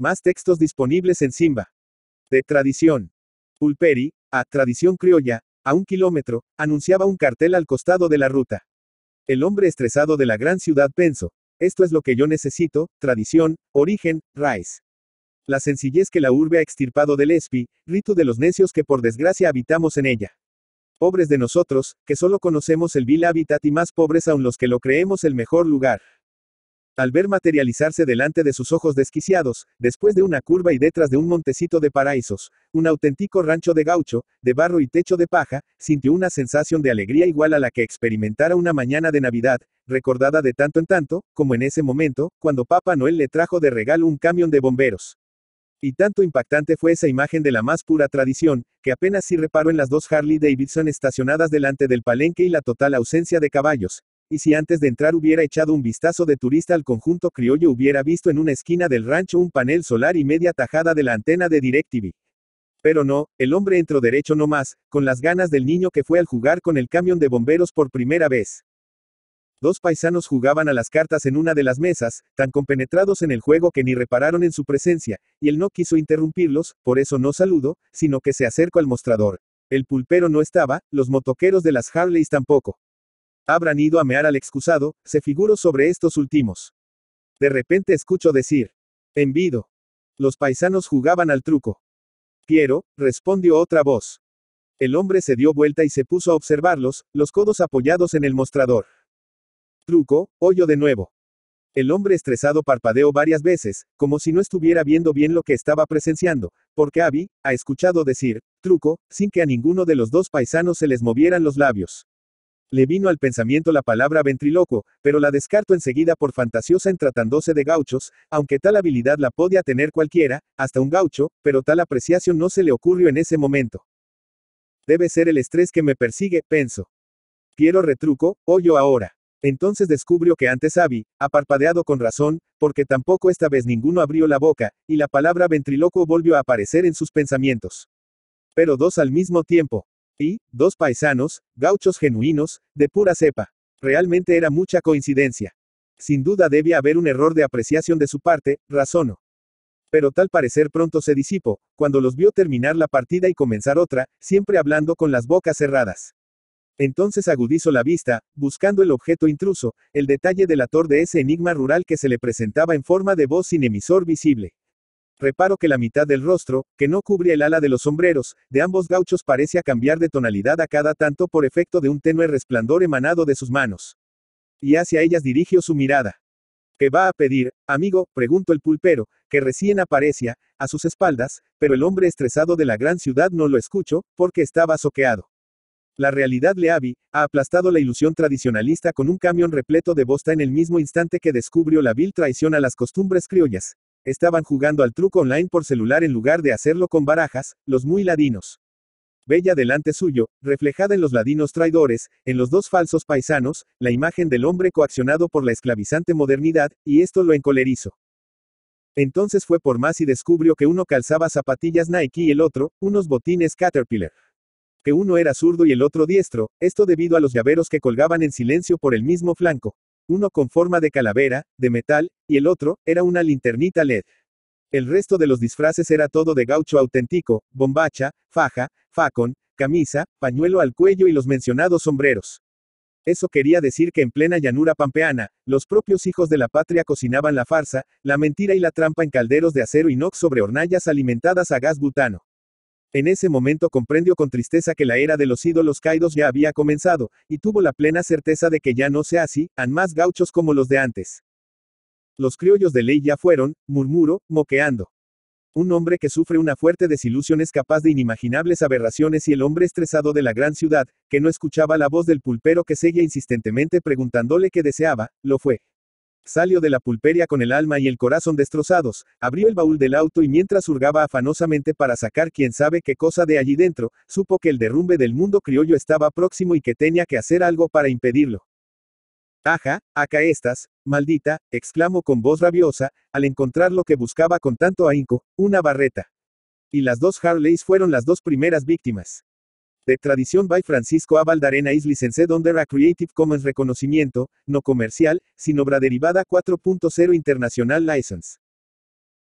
Más textos disponibles en Simba. De tradición. Pulperi, a tradición criolla, a un kilómetro, anunciaba un cartel al costado de la ruta. El hombre estresado de la gran ciudad pensó, esto es lo que yo necesito, tradición, origen, raíz. La sencillez que la urbe ha extirpado del espi, rito de los necios que por desgracia habitamos en ella. Pobres de nosotros, que solo conocemos el vil hábitat y más pobres aún los que lo creemos el mejor lugar. Al ver materializarse delante de sus ojos desquiciados, después de una curva y detrás de un montecito de paraísos, un auténtico rancho de gaucho, de barro y techo de paja, sintió una sensación de alegría igual a la que experimentara una mañana de Navidad, recordada de tanto en tanto, como en ese momento, cuando Papá Noel le trajo de regalo un camión de bomberos. Y tanto impactante fue esa imagen de la más pura tradición, que apenas si sí reparó en las dos Harley Davidson estacionadas delante del palenque y la total ausencia de caballos, y si antes de entrar hubiera echado un vistazo de turista al conjunto criollo hubiera visto en una esquina del rancho un panel solar y media tajada de la antena de DirecTV. Pero no, el hombre entró derecho nomás, con las ganas del niño que fue al jugar con el camión de bomberos por primera vez. Dos paisanos jugaban a las cartas en una de las mesas, tan compenetrados en el juego que ni repararon en su presencia, y él no quiso interrumpirlos, por eso no saludó, sino que se acercó al mostrador. El pulpero no estaba, los motoqueros de las Harleys tampoco habrán ido a mear al excusado, se figuró sobre estos últimos. De repente escucho decir, envido. Los paisanos jugaban al truco. Quiero, respondió otra voz. El hombre se dio vuelta y se puso a observarlos, los codos apoyados en el mostrador. Truco, hoyo de nuevo. El hombre estresado parpadeó varias veces, como si no estuviera viendo bien lo que estaba presenciando, porque Abby, ha escuchado decir, truco, sin que a ninguno de los dos paisanos se les movieran los labios. Le vino al pensamiento la palabra ventriloco, pero la descarto enseguida por fantasiosa en tratándose de gauchos, aunque tal habilidad la podía tener cualquiera, hasta un gaucho, pero tal apreciación no se le ocurrió en ese momento. Debe ser el estrés que me persigue, pienso. Quiero retruco, o yo ahora. Entonces descubrió que antes Abby, ha parpadeado con razón, porque tampoco esta vez ninguno abrió la boca, y la palabra ventriloco volvió a aparecer en sus pensamientos. Pero dos al mismo tiempo. Y, dos paisanos, gauchos genuinos, de pura cepa. Realmente era mucha coincidencia. Sin duda debía haber un error de apreciación de su parte, razono. Pero tal parecer pronto se disipó, cuando los vio terminar la partida y comenzar otra, siempre hablando con las bocas cerradas. Entonces agudizó la vista, buscando el objeto intruso, el detalle delator de ese enigma rural que se le presentaba en forma de voz sin emisor visible. Reparo que la mitad del rostro, que no cubre el ala de los sombreros, de ambos gauchos parece cambiar de tonalidad a cada tanto por efecto de un tenue resplandor emanado de sus manos. Y hacia ellas dirigió su mirada. ¿Qué va a pedir, amigo? preguntó el pulpero, que recién aparecía, a sus espaldas, pero el hombre estresado de la gran ciudad no lo escuchó, porque estaba soqueado. La realidad le ha aplastado la ilusión tradicionalista con un camión repleto de bosta en el mismo instante que descubrió la vil traición a las costumbres criollas, Estaban jugando al truco online por celular en lugar de hacerlo con barajas, los muy ladinos. Bella delante suyo, reflejada en los ladinos traidores, en los dos falsos paisanos, la imagen del hombre coaccionado por la esclavizante modernidad, y esto lo encolerizó. Entonces fue por más y descubrió que uno calzaba zapatillas Nike y el otro, unos botines Caterpillar. Que uno era zurdo y el otro diestro, esto debido a los llaveros que colgaban en silencio por el mismo flanco, uno con forma de calavera, de metal, y el otro, era una linternita LED. El resto de los disfraces era todo de gaucho auténtico, bombacha, faja, facón, camisa, pañuelo al cuello y los mencionados sombreros. Eso quería decir que en plena llanura pampeana, los propios hijos de la patria cocinaban la farsa, la mentira y la trampa en calderos de acero inox sobre hornallas alimentadas a gas butano. En ese momento comprendió con tristeza que la era de los ídolos caídos ya había comenzado, y tuvo la plena certeza de que ya no sea así, han más gauchos como los de antes. Los criollos de ley ya fueron, murmuró, moqueando. Un hombre que sufre una fuerte desilusión es capaz de inimaginables aberraciones y el hombre estresado de la gran ciudad, que no escuchaba la voz del pulpero que seguía insistentemente preguntándole qué deseaba, lo fue, Salió de la pulperia con el alma y el corazón destrozados, abrió el baúl del auto y mientras hurgaba afanosamente para sacar quién sabe qué cosa de allí dentro, supo que el derrumbe del mundo criollo estaba próximo y que tenía que hacer algo para impedirlo. —¡Aja, acá estás, maldita, exclamó con voz rabiosa, al encontrar lo que buscaba con tanto ahínco, una barreta. Y las dos Harleys fueron las dos primeras víctimas de Tradición by Francisco A. Valdarena is licensed under a Creative Commons reconocimiento, no comercial, sin obra derivada 4.0 International License.